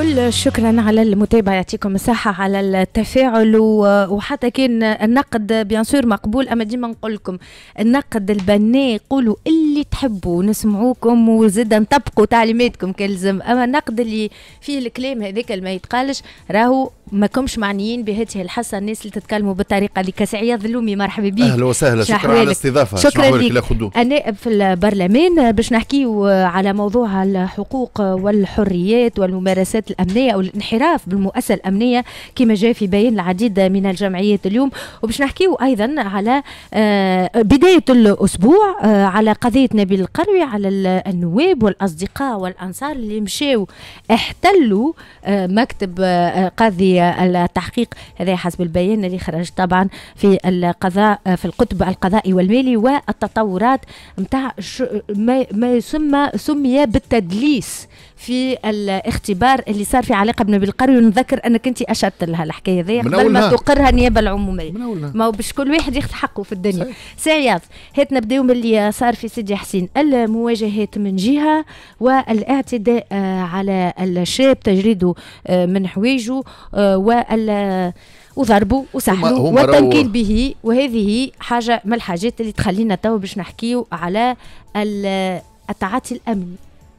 الكل شكرا على المتابعة يعطيكم مساحة على التفاعل وحتى كان النقد بيان مقبول أما ديما نقول لكم النقد البناء قولوا اللي تحبوا نسمعوكم وزيد نطبقوا تعليماتكم كلزم أما النقد اللي فيه الكلام هذاك اللي ما يتقالش راهو ما كمش معنيين بهذه الحصه الناس اللي تتكلموا بالطريقه اللي كسعية ظلومي مرحبا بيك اهلا وسهلا شكرا على الاستضافه شكرا لك انا في البرلمان باش نحكيو على موضوع الحقوق والحريات والممارسات الامنيه او الانحراف بالمؤسسه الامنيه كما جاء في بيان العديد من الجمعيات اليوم وباش نحكيو ايضا على آه، بدايه الاسبوع آه، على قضيه نبيل القروي على النواب والاصدقاء والانصار اللي مشاو احتلوا آه، مكتب قاضي للتحقيق هذا حسب البيان اللي خرج طبعا في القضاء في القطب القضائي والمالي والتطورات نتاع ما, ما يسمى سمي بالتدليس في الاختبار اللي صار في علاقه بنبيل القروي ونذكر انك انت اشرت لها الحكايه ذي قبل ما تقرها النيابه العموميه ما هو باش كل واحد ياخذ حقه في الدنيا سعياض هات نبداو من اللي صار في سيدي حسين المواجهات من جهه والاعتداء آه، على الشاب تجريده آه، من حوايجه آه، وال وضربوا وسحبوا والتنكيل به وهذه حاجه من الحاجات اللي تخلينا توا باش نحكيو على التعاطي الامني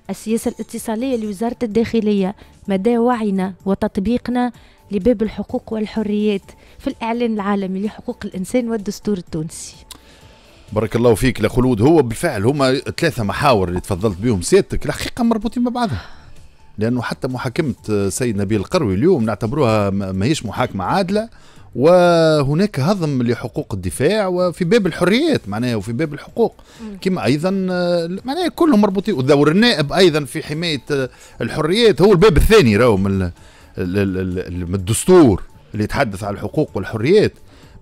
السياسة الاتصالية لوزارة الداخلية مدى وعينا وتطبيقنا لباب الحقوق والحريات في الإعلان العالمي لحقوق الإنسان والدستور التونسي بارك الله فيك لخلود هو بالفعل هما ثلاثة محاور اللي تفضلت بهم سيادتك الحقيقة مربوطين ببعضها لأنه حتى محاكمة سيد نبيل القروي اليوم نعتبروها ماهيش محاكمة عادلة وهناك هضم لحقوق الدفاع وفي باب الحريات معناها وفي باب الحقوق كما ايضا معناها كلهم مربوطين ودور النائب ايضا في حمايه الحريات هو الباب الثاني راهو من الدستور اللي يتحدث عن الحقوق والحريات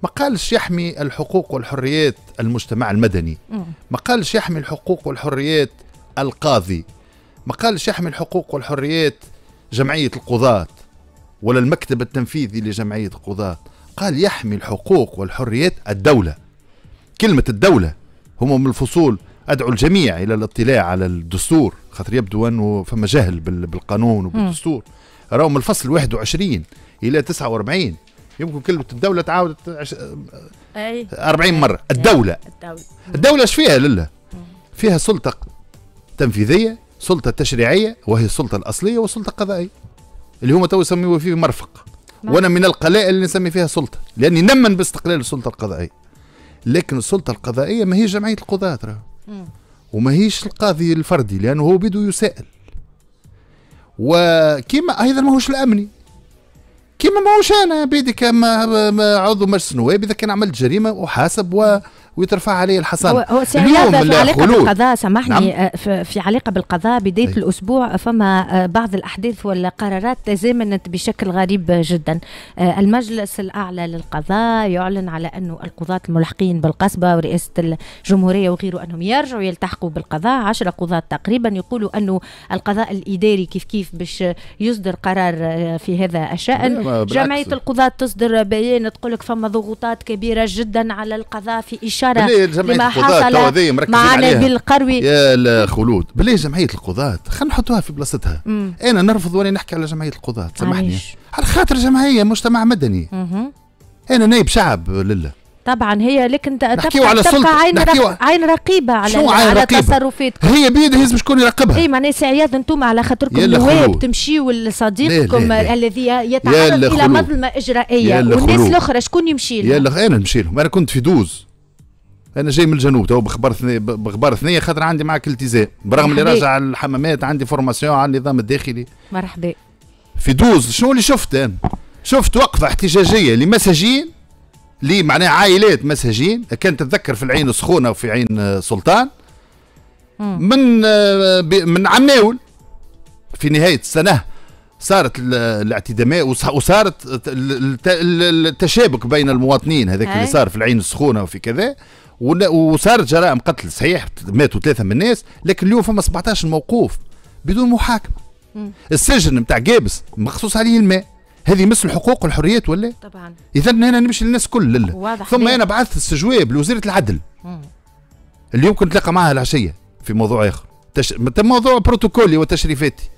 ما قالش يحمي الحقوق والحريات المجتمع المدني ما قالش يحمي الحقوق والحريات القاضي ما قالش يحمي الحقوق والحريات جمعيه القضاه ولا المكتب التنفيذي لجمعيه القضاه قال يحمي الحقوق والحريات الدولة كلمة الدولة هم من الفصول أدعو الجميع إلى الاطلاع على الدستور خاطر يبدو أنه فما جهل بالقانون وبالدستور راهو من الفصل 21 إلى 49 يمكن كلمة الدولة تعاودت عش... أي. 40 مرة الدولة الدولة, الدولة فيها لله فيها سلطة تنفيذية سلطة تشريعية وهي السلطة الأصلية والسلطة القضائية اللي هما تو يسميوها فيه مرفق نعم. وانا من القلائل اللي نسمي فيها سلطه لاني نمن باستقلال السلطه القضائيه لكن السلطه القضائيه ما هي جمعيه القضاه ترى وما هيش القاضي الفردي لانه هو بده يسائل وكيما ايضا ماهوش الامني كيما ماهوش انا بيدي كما عضو مجلس النواب اذا كان عملت جريمه احاسب و ويترفع عليه الحصان هو, سي اليوم في علاقه بالقضاء سامحني نعم. آه، في علاقه بالقضاء بدايه أي. طيب. الاسبوع فما آه، بعض الاحداث والقرارات تزامنت بشكل غريب جدا آه، المجلس الاعلى للقضاء يعلن على انه القضاة الملحقين بالقصبه ورئاسه الجمهوريه وغيره انهم يرجعوا يلتحقوا بالقضاء عشرة قضاة تقريبا يقولوا انه القضاء الاداري كيف كيف باش يصدر قرار في هذا الشان جمعيه القضاة تصدر بيان تقول لك فما ضغوطات كبيره جدا على القضاء في اشاره الشرع لما حصل مع نبيل القروي يا خلود بالله جمعيه القضاة خلينا نحطوها في بلاصتها انا نرفض وانا نحكي على جمعيه القضاة سامحني على خاطر جمعيه مجتمع مدني انا نايب شعب لله طبعا هي لكن تبقى, على تبقى عين, رق... عين رقيبه على عين على تصرفاتكم هي بيدها هز شكون يراقبها اي معناها سعياد انتم على خاطركم نواب تمشيو لصديقكم الذي يتعرض الى مظلمه اجرائيه والناس الاخرى شكون يمشي لهم؟ انا نمشي لهم انا كنت في دوز انا جاي من الجنوب تو بخبر ثنية بخبر ثنية خاطر عندي معك التزام برغم اللي راجع الحمامات عندي فورماسيون على النظام الداخلي مرحبا في دوز شنو اللي شفت انا شفت وقفه احتجاجيه لمساجين لي معناها عائلات مساجين كانت تتذكر في العين سخونه وفي عين سلطان من من عماول في نهايه السنه صارت الاعتدامات وصارت التشابك بين المواطنين هذاك اللي صار في العين السخونه وفي كذا وصار جرائم قتل صحيح ماتوا ثلاثه من الناس لكن اليوم فما 17 موقوف بدون محاكمه السجن نتاع جابس مخصوص عليه الماء هذه مثل الحقوق والحريات ولا طبعا اذا هنا نمشي للناس كل لله واضح ثم انا بعثت السجواب لوزيره العدل مم. اليوم كنت تلاقى معها العشيه في موضوع اخر تش... موضوع بروتوكولي وتشريفاتي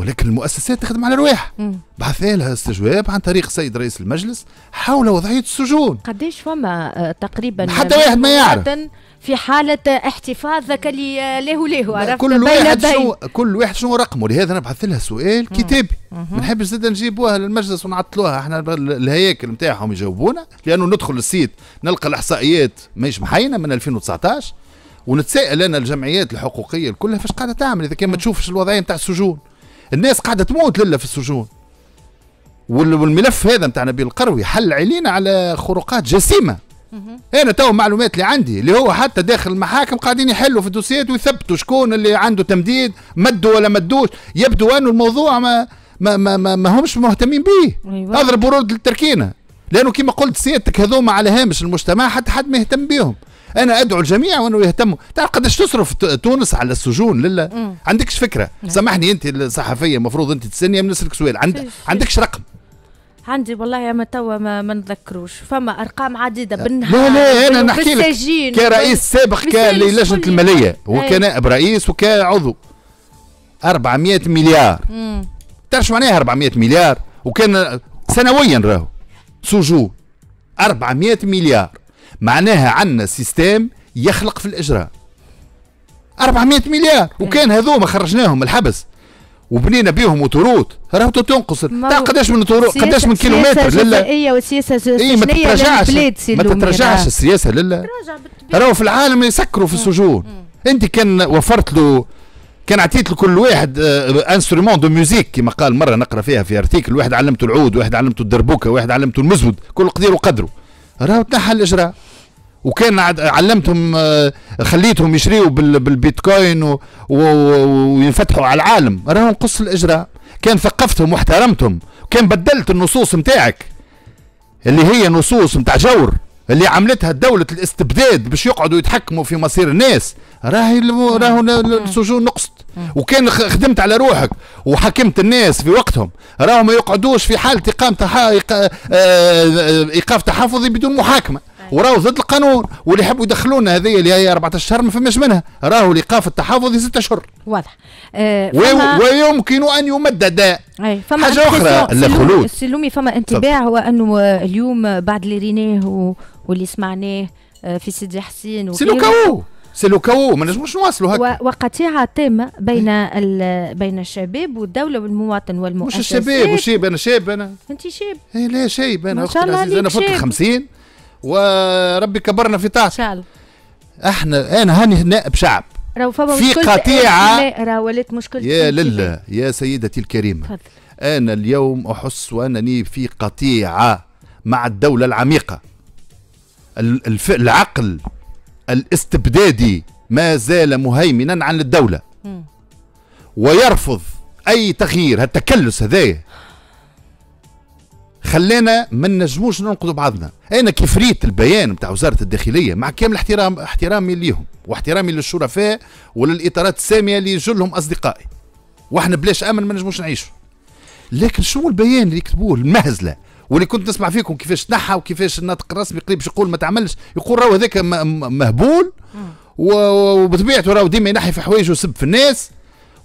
ولكن المؤسسات تخدم على رواح بعث لها استجواب عن طريق سيد رئيس المجلس حول وضعيه السجون قديش فما آه، تقريبا حتى واحد ما يعرف في حالة اللي له له عرفت كل واحد شنو كل واحد شنو رقمه لهذا نبعث لها سؤال كتابي ما نحبش زاد نجيبوها للمجلس ونعطلوها احنا الهياكل نتاعهم يجاوبونا لانه ندخل السيت نلقى الاحصائيات ماهيش محينه من 2019 ونتساءل انا الجمعيات الحقوقيه كلها فاش قاعده تعمل اذا كان ما تشوفش الوضعيه نتاع السجون الناس قاعده تموت لله في السجون والملف هذا نتاع نبيل القروي حل علينا على خروقات جسيمه انا تو المعلومات اللي عندي اللي هو حتى داخل المحاكم قاعدين يحلوا في الدوسيات ويثبتوا شكون اللي عنده تمديد مدوا ولا مدوش يبدو انه الموضوع ما ما ما, ما, ما همش مهتمين به أيوة. اضرب ورود للتركينه لانه كما قلت سيادتك هذوما على هامش المجتمع حتى حد ما يهتم بيهم انا ادعو الجميع وانه يهتموا تعرف قداش تصرف تونس على السجون لله عندكش فكره نعم. سامحني انت الصحفيه المفروض انت تستني بنسالك سؤال عند... عندكش رقم عندي والله ما توا ما, ما نتذكروش فما ارقام عديده بالنهار لا لا انا نحكي لك كرئيس سابق كان للجنه الماليه هو رئيس وكعضو 400 مليار تعرف شو معناها 400 مليار وكان سنويا راهو سجون 400 مليار معناها عندنا سيستم يخلق في الاجراء 400 مليار وكان هذوما خرجناهم الحبس وبنينا بيهم وتروت راهو تنقص تعرف قداش من طرق قداش من كيلومتر السياسه اي والسياسه السجنيه ما تترجعش ما تترجعش السياسه لله راهو في العالم يسكروا في السجون انت كان وفرت له كان عطيت لكل واحد انسترومون دو ميوزيك كما قال مره نقرا فيها في ارتيكل واحد علمته العود واحد علمته الدربوكه واحد علمته المزود كل قدير وقدره راهو تنحى الاجراء وكان علمتهم آه، خليتهم يشريوا بالبيتكوين وينفتحوا على العالم راهو نقص الاجراء كان ثقفتهم واحترمتهم كان بدلت النصوص نتاعك اللي هي نصوص نتاع جور اللي عملتها دولة الاستبداد باش يقعدوا يتحكموا في مصير الناس راهي راهو السجون نقصت وكان خدمت على روحك وحكمت الناس في وقتهم راهم ما يقعدوش في حالة إقامة آه، آه، إيقاف تحفظي بدون محاكمة وراهو ضد القانون واللي يحبوا يدخلونا هذه اللي هي 14 شهر ما فماش منها راهو الايقاف التحافظي 6 اشهر واضح أه فما... ويمكن ان يمدد أي فما حاجه اخرى الخلود السلومي فما انتباع هو انه اليوم بعد اللي ريناه و... واللي سمعناه آه، في سيدي حسين سي لوكاو سي لوكاو ما نجموش نواصلوا هكا وقطيعه تامه بين بين الشباب والدوله والمواطن والمؤسسات مش الشباب وشيب انا شاب انا انت شاب اي لا شيب انا شاء الله انا فوق ال 50 وربي كبرنا في طاعته ان شاء الله احنا انا هاني نائب شعب راهو فما في قطيعه راهو ولات مشكلة يا لله يا سيدتي الكريمه فضل. انا اليوم احس انني في قطيعه مع الدوله العميقه الف... العقل الاستبدادي ما زال مهيمنا عن الدوله م. ويرفض اي تغيير هالتكلس هذايا خلينا ما نجموش ننقذوا بعضنا انا كفريت البيان نتاع وزاره الداخليه مع كامل احترام احترامي ليهم واحترامي للشرفاء وللاطارات الساميه اللي جلهم اصدقائي واحنا بلاش امن ما نجموش نعيشوا لكن شو البيان اللي كتبوه المهزله واللي كنت نسمع فيكم كيفاش تنحى وكيفاش الناطق الرسمي قريب يقول ما تعملش يقول راهو هذاك مهبول وبطبيعته راهو ديما ينحي في حوايجه ويسب في الناس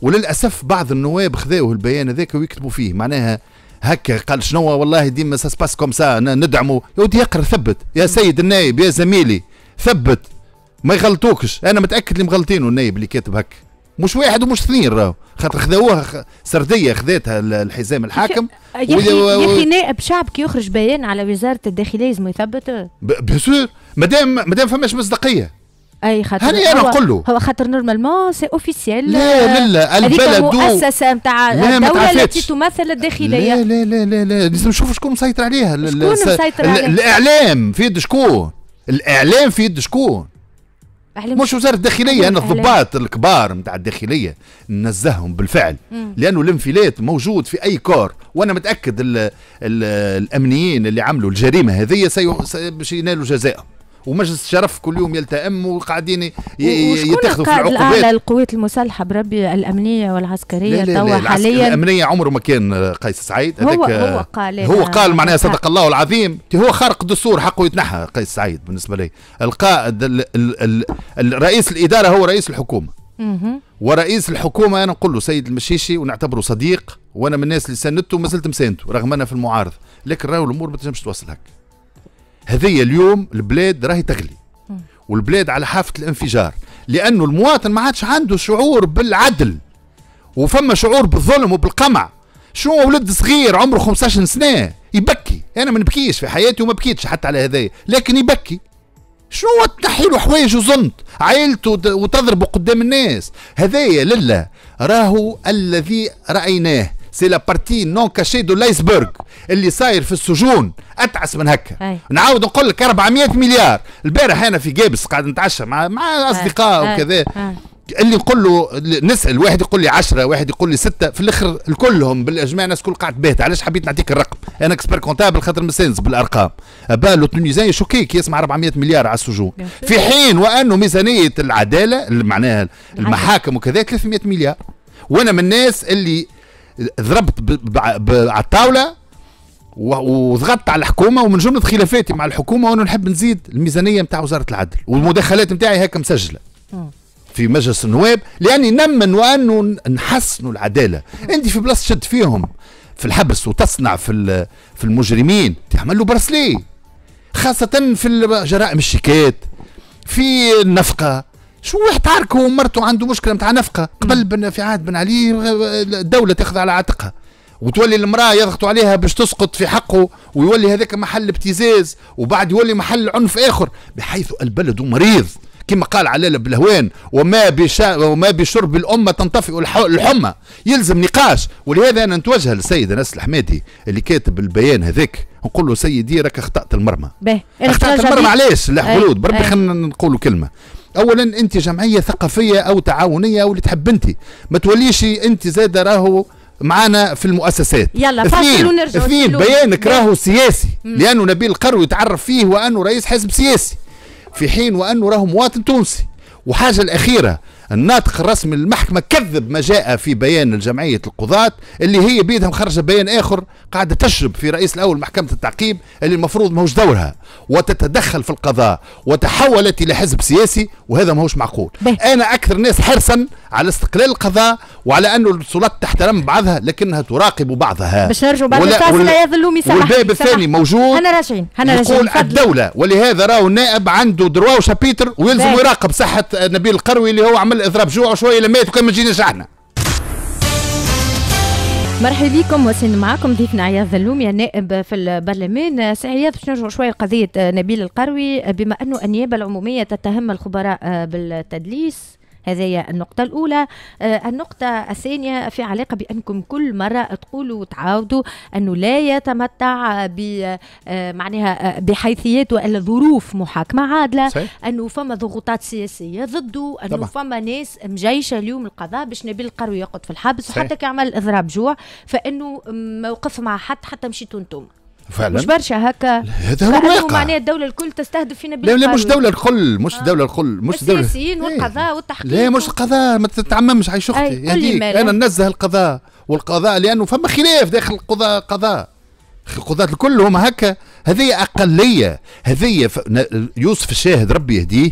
وللاسف بعض النواب خذاوه البيان هذاك ويكتبوا فيه معناها هكا قال شنو والله ديما سا سباس كوم سا ندعموا يا ودي اقرا ثبت يا سيد النايب يا زميلي ثبت ما يغلطوكش انا متاكد اللي مغلطينه النايب اللي كاتب هكا مش واحد ومش اثنين راهو خاطر خذوها سرديه خذاتها الحزام الحاكم يا اخي و... نائب شعب كي يخرج بيان على وزاره الداخليه لازم يثبت بيان سور مادام مادام فماش مصداقيه اي خاطر هاني انا نقول له هو خاطر نورمالمون سي اوفيسيال لا لا لا البلد مؤسسه نتاع الدوله التي تمثل الداخليه لا لا لا لا, لا. لازم نشوف شكون مسيطر عليها شكون مسيطر عليها الاعلام في يد شكون الاعلام في يد شكون مش وزاره الداخليه انا الضباط الكبار نتاع الداخليه ننزههم بالفعل مم. لانه الانفلات موجود في اي كور وانا متاكد الـ الـ الامنيين اللي عملوا الجريمه هذه باش ينالوا جزائهم ومجلس الشرف كل يوم يلتئم وقاعدين يتخذوا في العقوبات على القوات المسلحه بربي الامنيه والعسكريه توا حاليا الامنيه عمره ما كان آه، قيس سعيد هو هو قال هو قال معناها صدق الله العظيم هو خارق الدستور حقه يتنحى قيس سعيد بالنسبه لي القائد الـ الـ الـ الـ رئيس الاداره هو رئيس الحكومه ورئيس الحكومه انا نقول له سيد المشيشي ونعتبره صديق وانا من الناس اللي ساندته وما زلت مساندته رغم انا في المعارضه لكن راهو الامور ما تنجمش توصل هكا هذيا اليوم البلاد راهي تغلي والبلاد على حافة الانفجار لأنه المواطن ما عادش عنده شعور بالعدل وفما شعور بالظلم وبالقمع شو ولد صغير عمره 15 سنة يبكي أنا ما نبكيش في حياتي وما بكيتش حتى على هذايا لكن يبكي شنو تنحي له حوايج وزنت عائلته وتضربه قدام الناس هذايا لله راهو الذي رأيناه سي لا بارتي نون كاشي دو لايسبرغ اللي صاير في السجون اتعس من هكا نعاود نقول لك 400 مليار البارح انا في جابس قاعد نتعشى مع مع اصدقاء وكذا اللي نقول له نسال واحد يقول لي 10 واحد يقول لي 6 في الاخر الكلهم بالاجماع الناس الكل قاعد باهت علاش حبيت نعطيك الرقم انا اكسبير كونتابل خاطر مسانس بالارقام بالو التونيزي شوكيك يسمع 400 مليار على السجون في حين وانه ميزانيه العداله معناها المحاكم وكذا 300 مليار وانا من الناس اللي ضربت على الطاوله وضغطت على الحكومه ومن جمله خلافاتي مع الحكومه وانا نحب نزيد الميزانيه نتاع وزاره العدل والمداخلات نتاعي هكا مسجله في مجلس النواب لاني نمن وانه نحسنوا العداله انت في بلاصه تشد فيهم في الحبس وتصنع في في المجرمين تعمل له برسلي خاصه في جرائم الشيكات في النفقه شو واحد عاركه مرته عنده مشكله نتاع نفقه قبل بن في عهد بن علي آه، الدوله تاخذ على عاتقها وتولي المراه يضغطوا عليها باش تسقط في حقه ويولي هذاك محل ابتزاز وبعد يولي محل عنف اخر بحيث البلد مريض كما قال علي بالهوان وما بشا وما بشرب الامه تنطفئ الحمى يلزم نقاش ولهذا انا نتوجه للسيد انس الحمادي اللي كاتب البيان هذاك نقول له سيدي راك اخطات المرمى اخطات المرمى علاش لا خلود بربي خلينا نقولوا كلمه اولا انت جمعيه ثقافيه او تعاونيه او اللي تحب انت ما توليش انت زاد راهو معانا في المؤسسات يلا فاصل ونرجع اثنين بيانك راهو سياسي مم. لانه نبيل القروي تعرف فيه وانه رئيس حزب سياسي في حين وانه راهو مواطن تونسي وحاجه الاخيره الناطق الرسمي للمحكمة كذب ما جاء في بيان الجمعية القضاة اللي هي بيدها مخرجة بيان آخر قاعدة تشرب في رئيس الأول محكمة التعقيب اللي المفروض ماهوش دورها وتتدخل في القضاء وتحولت إلى حزب سياسي وهذا ماهوش معقول بيه. أنا أكثر ناس حرصا على استقلال القضاء وعلى أنه السلطات تحترم بعضها لكنها تراقب بعضها باش نرجعوا بعد الفاصل يظلوا مساحة والباب الثاني موجود هنا راجعين هنا راجعين الدولة ولهذا راهو النائب عنده دروا وشابيتر ويلزم يراقب صحة نبيل القروي اللي هو عمل كامل اضرب جوع شويه لميت وكان ما تجيناش احنا مرحبا بكم وسن معكم ضيفنا عياض اللومي النائب في البرلمان سي عياض باش نرجعوا شويه لقضيه نبيل القروي بما انه النيابه العموميه تتهم الخبراء بالتدليس هذه النقطة الأولى آه، النقطة الثانية في علاقة بأنكم كل مرة تقولوا وتعاودوا أنه لا يتمتع ب آه، معناها آه، بحيثيات وإلا ظروف محاكمة عادلة صحيح. أنه فما ضغوطات سياسية ضده أنه فما ناس مجيشة اليوم القضاء باش نبيل القروي يقعد في الحبس صحيح. حتى كي إضراب جوع فإنه موقف مع حد حتى مشيتوا أنتم فعلا مش برشا هكا هذا هو الواقع معناها الدوله الكل تستهدف فينا لا لا مش دوله الكل مش آه. دوله الكل مش دوله السياسيين إيه. والقضاء والتحقيق لا مش القضاء ما تتعممش عايش اختي انا ننزه القضاء والقضاء لانه فما خلاف داخل القضاء قضاء القضاة الكل هما هكا هذه أقلية هذه يوسف الشاهد ربي يهديه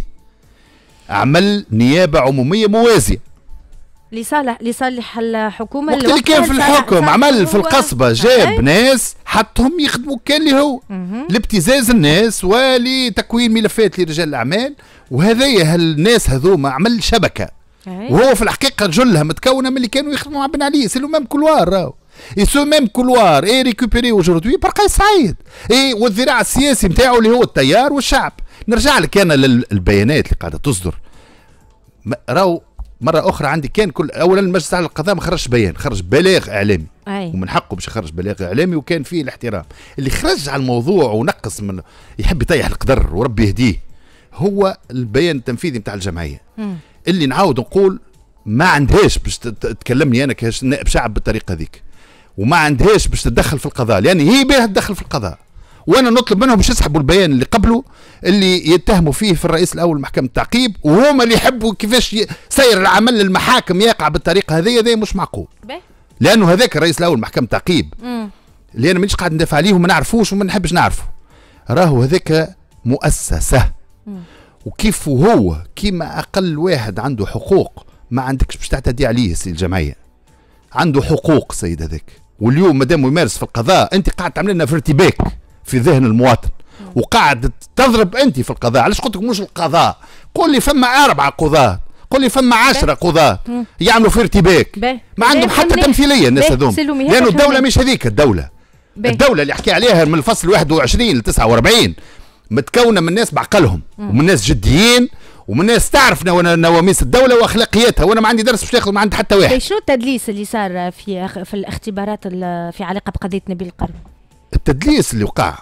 عمل نيابة عمومية موازية لصالح لصالح الحكومه وقت اللي كان في الحكم عمل في القصبه جاب ناس حطهم يخدموا كان اللي هو لابتزاز الناس ولتكوين ملفات لرجال الاعمال وهذايا الناس هذوما عمل شبكه وهو في الحقيقه جلها متكونه من اللي كانوا يخدموا مع بن علي سي لو ميم كولوار راهو اي سو ميم كولوار اي ريكوبيري اجوردي برقي سعيد اي والذراع السياسي نتاعو اللي هو التيار والشعب نرجع لك انا للبيانات اللي قاعده تصدر راهو مره اخرى عندي كان كل اولا المجلس على القضاء ما خرجش بيان خرج بلاغ اعلامي أي. ومن حقه باش يخرج بلاغ اعلامي وكان فيه الاحترام اللي خرج على الموضوع ونقص من يحب يطيح القدر وربي يهديه هو البيان التنفيذي نتاع الجمعيه م. اللي نعاود نقول ما عندهاش باش تكلمني انا كنائب شعب بالطريقه هذيك وما عندهاش باش تدخل في القضاء لان يعني هي باه تدخل في القضاء وانا نطلب منهم باش يسحبوا البيان اللي قبله اللي يتهموا فيه في الرئيس الاول محكمه التعقيب وهما اللي يحبوا كيفاش سير العمل للمحاكم يقع بالطريقه هذه هذا مش معقول لانه هذاك الرئيس الاول محكمه التعقيب اللي انا مانيش قاعد ندافع عليه وما نعرفوش وما نحبش نعرفه راهو هذاك مؤسسه وكيف هو كيما اقل واحد عنده حقوق ما عندكش باش تعتدي عليه سي الجمعيه عنده حقوق سيد هذاك واليوم مادام يمارس في القضاء انت قاعد تعمل لنا في ارتباك في ذهن المواطن وقاعد تضرب انت في القضاء علاش قلت لك مش القضاء قول لي فما اربعه قضاه قول لي فما عشرة قضاة يعملوا في ارتباك ما عندهم حتى تمثيلية الناس هذوما لأنه الدولة مش هذيك الدولة بيه. الدولة اللي حكي عليها من الفصل 21 ل 49 متكونة من ناس بعقلهم ومن ناس جديين ومن ناس تعرف نواميس الدوله واخلاقياتها وانا ما عندي درس باش ناخذ ما عندي حتى واحد طيب، شنو التدليس اللي صار في في الاختبارات في علاقه بقضيه نبيل القرن التدليس اللي وقع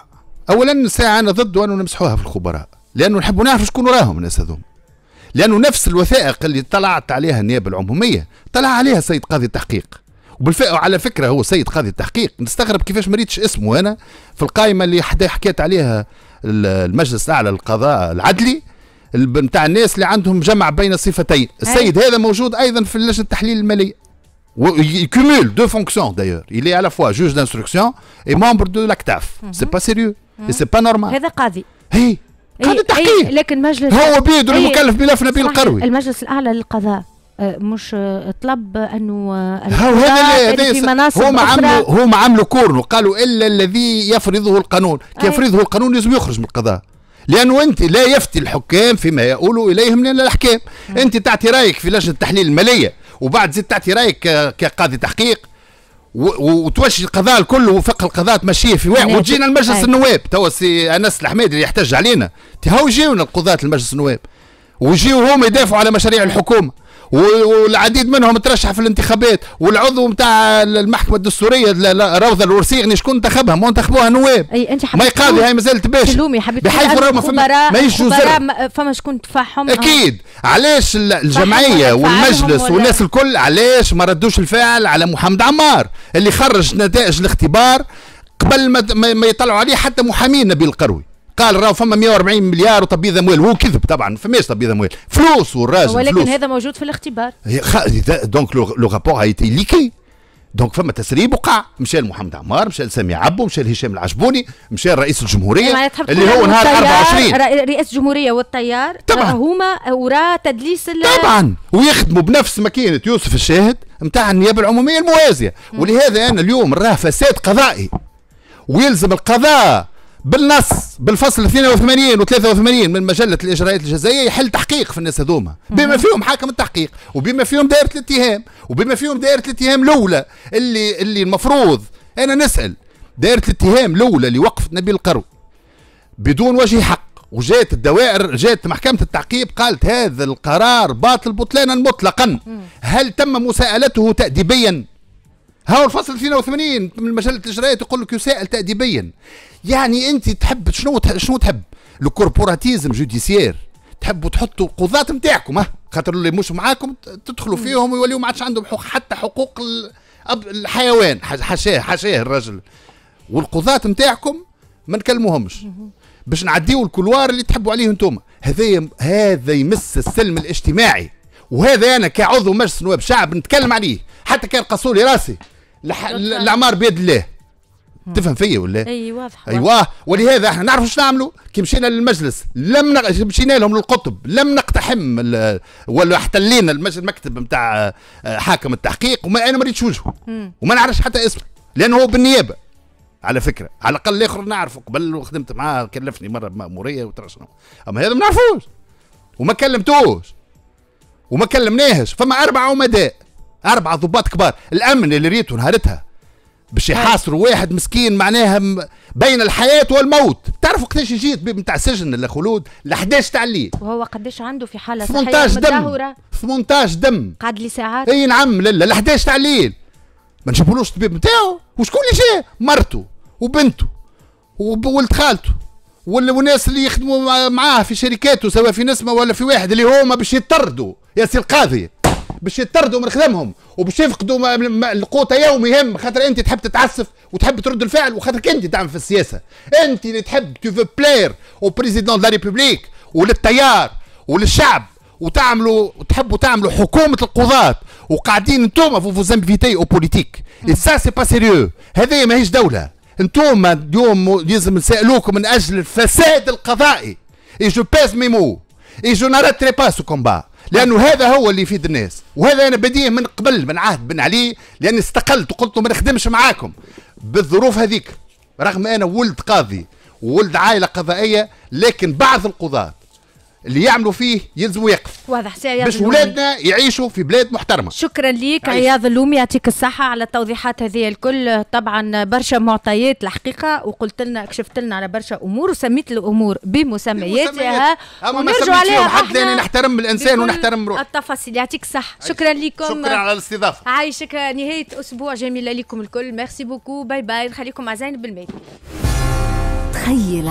اولا ساعه انا ضد انه نمسحوها في الخبراء لانه نحبوا نعرفوا شكون وراهم الناس هذوم لانه نفس الوثائق اللي طلعت عليها النيابه العموميه طلع عليها سيد قاضي التحقيق وبالفعل على فكره هو سيد قاضي التحقيق نستغرب كيفاش ما اسمه انا في القائمه اللي حكيت عليها المجلس الاعلى للقضاء العدلي نتاع الناس اللي عندهم جمع بين صفتين السيد هذا موجود ايضا في اللجنه التحليل المالي Il cumule deux fonctions d'ailleurs. Il est à la fois juge d'instruction et membre de l'ACTAF. Mm -hmm. C'est pas sérieux mm -hmm. et c'est pas normal. هذا قاضي. Hey. إيه، قاضي التحقيق. إيه، لكن مجلس هو بيدر إيه، المكلف ملف نبيل القروي. المجلس الأعلى للقضاء آه، مش آه، طلب انه يعني في مناصب هم عملوا هم عملوا كورن وقالوا الا الذي يفرضه القانون كي يفرضه القانون لازم يخرج من القضاء لانه انت لا يفتي الحكام فيما يقولوا اليهم من الاحكام انت تعطي رايك في لجنه التحليل الماليه وبعد زدت تعطي رايك كقاضي تحقيق وتوش القضاء الكل وفق القضاء تمشيه في واحد وتجينا لمجلس النواب توا سي انس الحميد اللي يحتج علينا هاو يجيونا القضاة لمجلس النواب ويجيو هما يدافعوا على مشاريع الحكومه والعديد منهم ترشح في الانتخابات والعضو نتاع المحكمه الدستوريه روضه الورسيغني يعني شكون انتخبها ما انتخبوها نواب اي انت ما يقاضي هاي مازالت باش بحيث راهو فما ما فما شكون تفاحهم اكيد علاش الجمعيه والمجلس والناس الكل علاش ما ردوش الفعل على محمد عمار اللي خرج نتائج الاختبار قبل ما ما يطلعوا عليه حتى محامين نبيل القروي قال راهو فما 140 مليار وتبييض اموال هو كذب طبعا فماش تبييض اموال فلوس والراجل ولكن فلوس. هذا موجود في الاختبار دونك لو رابور ايتي ليكي دونك فما تسريب وقع مشى لمحمد عمار مشى لسامي عبو مشى لهشام العجبوني مشى لرئيس الجمهوريه اللي هو نهار 24 رئيس الجمهوريه والطيار يعني طبعا هما وراء تدليس طبعا ويخدموا بنفس ماكينه يوسف الشاهد نتاع النيابه العموميه الموازيه ولهذا انا اليوم راه فساد قضائي ويلزم القضاء بالنص بالفصل 82 و 83 من مجله الاجراءات الجزائيه يحل تحقيق في الناس هذوما بما فيهم حاكم التحقيق وبما فيهم دائره الاتهام وبما فيهم دائره الاتهام الاولى اللي اللي المفروض انا نسال دائره الاتهام الاولى اللي وقفت نبيل القرو بدون وجه حق وجات الدوائر جات محكمة التعقيب قالت هذا القرار باطل بطلانا مطلقا هل تم مساءلته تأديبيا هاو الفصل 82 من مجله الاجراءات يقول لك يسائل تاديبيا يعني انت تحب شنو شنو تحب الكوربوراتيزم جوديسيير تحبوا تحطوا القضاة نتاعكم ها خاطر اللي مش معاكم تدخلوا فيهم ويوليوا ما عادش عندهم حق حتى حقوق الحيوان حاشاه حاشاه الرجل والقضاة نتاعكم ما نكلموهمش باش نعديوا الكلوار اللي تحبوا عليه انتم هذا هذا يمس السلم الاجتماعي وهذا انا كعضو مجلس نواب شعب نتكلم عليه حتى كان قصولي راسي العمار بيد الله تفهم فيا ولا اي واضح ايوه ولهذا احنا نعرف شنو نعملوا كي مشينا للمجلس لم نق... مشينا لهم للقطب لم نقتحم ال... ولا احتلينا المكتب نتاع آه، حاكم التحقيق وما انا ما ريتش وجهه وما نعرفش حتى اسمه لانه هو بالنيابه على فكره على الاقل الاخر نعرفه قبل وخدمت معاه كلفني مره بماموريه وترى شنو اما هذا ما نعرفوش وما كلمتوش وما كلمناهش فما اربع عمداء أربعة ضباط كبار الأمن اللي ريتو نهارتها باش طيب. يحاصروا واحد مسكين معناها بين الحياة والموت تعرفوا قداش يجي الطبيب نتاع السجن اللي خلود ل 11 تاع الليل وهو قداش عنده في حالة 18 دم 18 دم قعد لي ساعات اي نعم لا ل 11 تاع الليل ما نشوفولوش الطبيب نتاعو وشكون اللي جاء مرته وبنته وولد خالته والناس اللي يخدموا معاه في شركاته سواء في نسمه ولا في واحد اللي هما باش يطردوا يا سي القاضي باش يطردوا من خدمهم وباش يفقدوا القوت يومهم خاطر انت تحب تتعسف وتحب ترد الفعل وخاطرك انت تعمل في السياسه انت اللي تحب تو في بلاير او بريزيدون دو لا ريبوبليك وللتيار وللشعب وتعملوا وتحبوا تعملوا حكومه القضاة وقاعدين انتوما في فوز انفيتي او بوليتيك سا سي با سيريو هذه ماهيش دوله انتوما اليوم لازم نسالوكم من اجل الفساد القضائي اي جو بيز ميمو اي جو ناريتري با سو كومبا لانه هذا هو اللي يفيد الناس وهذا انا بديه من قبل من عهد بن علي لاني استقلت وقلت ما نخدمش معاكم بالظروف هذيك رغم انا ولد قاضي وولد عائله قضائيه لكن بعض القضاه اللي يعملوا فيه يلزموا يقف واضح سي عياض باش ولادنا يعيشوا في بلاد محترمه شكرا ليك عياض اللومي يعطيك الصحه على التوضيحات هذه الكل طبعا برشا معطيات الحقيقه وقلت لنا كشفت لنا على برشا امور وسميت الامور بمسمياتها اما ما حد لان نحترم الانسان ونحترم روحه التفاصيل يعطيك الصحه شكرا لكم شكرا على الاستضافه عايشك نهايه اسبوع جميله لكم الكل ميرسي بوكو باي باي نخليكم مع زين تخيل